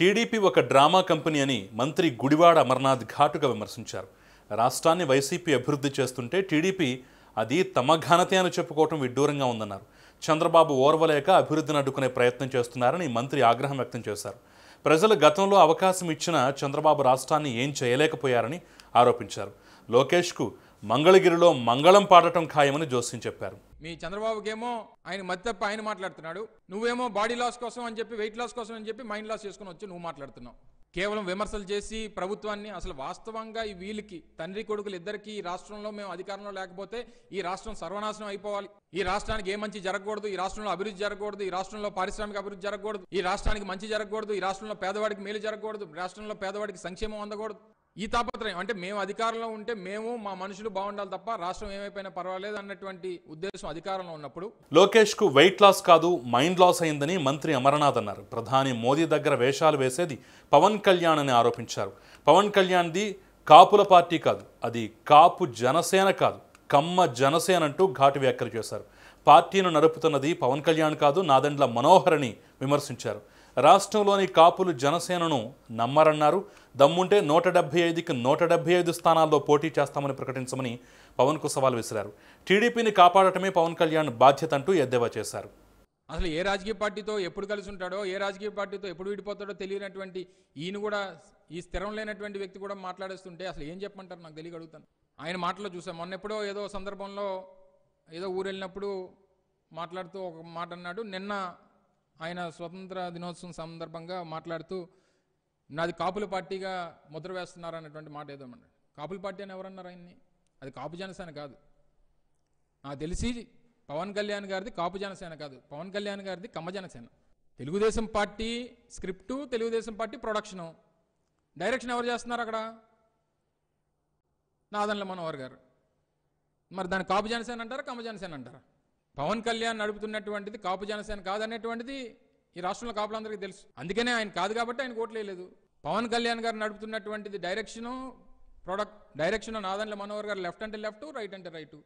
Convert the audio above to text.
TDP ఒక drama company అని మంత్రి గుడివాడ అమర్నాథ్ ఘాటుగా విమర్శించారు రాష్ట్రాన్ని వైసీపీ అభివృద్ధి చేస్తుంటే టీడీపీ అది తమ ఘనతే అని చెప్పుకోవటం విడ్డూరంగా ఉందన్నారు చంద్రబాబు ఓర్వలేక అభివృద్ధిని అడ్డుకునే ప్రయత్నం చేస్తున్నారని మంత్రి ఆగ్రహం వ్యక్తం చేశారు ప్రజలు గతంలో అవకాశం ఇచ్చిన చంద్రబాబు రాష్ట్రాన్ని ఏం చేయలేకపోయారని ఆరోపించారు లోకేష్కు మంగళగిరిలో మంగళం పాడటం ఖాయమని జోస్యం చెప్పారు మీ చంద్రబాబుకేమో ఆయన మతి తప్ప ఆయన మాట్లాడుతున్నాడు నువ్వేమో బాడీ లాస్ కోసం అని చెప్పి వెయిట్ లాస్ కోసం అని చెప్పి మైండ్ లాస్ చేసుకుని వచ్చి నువ్వు మాట్లాడుతున్నావు కేవలం విమర్శలు చేసి ప్రభుత్వాన్ని అసలు వాస్తవంగా ఈ వీళ్ళకి తండ్రి కొడుకులు ఇద్దరికి ఈ రాష్ట్రంలో మేము అధికారంలో లేకపోతే ఈ రాష్ట్రం సర్వనాశనం అయిపోవాలి ఈ రాష్ట్రానికి ఏ మంచి జరగకూడదు ఈ రాష్ట్రంలో అభివృద్ధి జరగకూడదు ఈ రాష్ట్రంలో పారిశ్రామిక అభివృద్ధి జరగకూడదు ఈ రాష్ట్రానికి మంచి జరగకూడదు ఈ రాష్ట్రంలో పేదవాడికి మేలు జరగకూడదు రాష్ట్రంలో పేదవాడికి సంక్షేమం అందకూడదు ఈ తాపత్రయం అంటే మేము అధికారంలో ఉంటే మేము మా మనుషులు బాగుండాలి తప్ప రాష్ట్రం ఏమైపోయినా పర్వాలేదు అన్నటువంటి ఉద్దేశం అధికారంలో ఉన్నప్పుడు లోకేష్ కు వెయిట్ లాస్ కాదు మైండ్ లాస్ అయిందని మంత్రి అమర్నాథ్ అన్నారు ప్రధాని మోదీ దగ్గర వేషాలు వేసేది పవన్ కళ్యాణ్ అని ఆరోపించారు పవన్ కళ్యాణ్ ది కాపుల పార్టీ కాదు అది కాపు జనసేన కాదు కమ్మ జనసేన అంటూ ఘాటు వ్యాఖ్యలు చేశారు పార్టీను నడుపుతున్నది పవన్ కళ్యాణ్ కాదు నాదండ్ల మనోహరని విమర్శించారు రాష్ట్రంలోని కాపులు జనసేనను నమ్మరన్నారు దమ్ముంటే నూట డెబ్బై ఐదుకి నూట డెబ్బై ఐదు స్థానాల్లో పోటీ చేస్తామని ప్రకటించమని కు సవాల్ విసిరారు టీడీపీని కాపాడటమే పవన్ కళ్యాణ్ బాధ్యత అంటూ ఎద్దేవా చేశారు అసలు ఏ రాజకీయ పార్టీతో ఎప్పుడు కలిసి ఉంటాడో ఏ రాజకీయ పార్టీతో ఎప్పుడు విడిపోతాడో తెలియనటువంటి ఈయన కూడా ఈ స్థిరం లేనటువంటి వ్యక్తి కూడా మాట్లాడేస్తుంటే అసలు ఏం చెప్పమంటారు నాకు తెలియగలుగుతాను ఆయన మాటలో చూసాం మొన్నెప్పుడో ఏదో సందర్భంలో ఏదో ఊరు వెళ్ళినప్పుడు మాట్లాడుతూ ఒక మాట అన్నాడు నిన్న ఆయన స్వతంత్ర దినోత్సవం సందర్భంగా మాట్లాడుతూ నాది కాపుల పార్టీగా ముద్ర వేస్తున్నారు మాట ఏదో అన్నాడు కాపుల పార్టీ అని ఎవరన్నారు ఆయన్ని అది కాపు జనసేన కాదు నాకు తెలిసి పవన్ కళ్యాణ్ గారిది కాపు జనసేన కాదు పవన్ కళ్యాణ్ గారిది కమ్మ Janasena Telugu Desam party script Telugu Desam party production direction ఎవరు చేస్తున్నారు అక్కడ నాదన్ల మనోహర్ గారు మరి దాన్ని కాపు జనసేన అంటారా కమ్మ జనసేన అంటారా పవన్ కళ్యాణ్ నడుపుతున్నటువంటిది కాపు జనసేన కాదనేటువంటిది ఈ రాష్ట్రంలో కాపులందరికీ తెలుసు అందుకనే ఆయన కాదు కాబట్టి ఆయన ఓట్లేదు పవన్ కళ్యాణ్ గారు నడుపుతున్నటువంటిది direction product direction Nadendla Manohar గారు లెఫ్ట్ అంటే లెఫ్ట్ రైట్ అంటే రైట్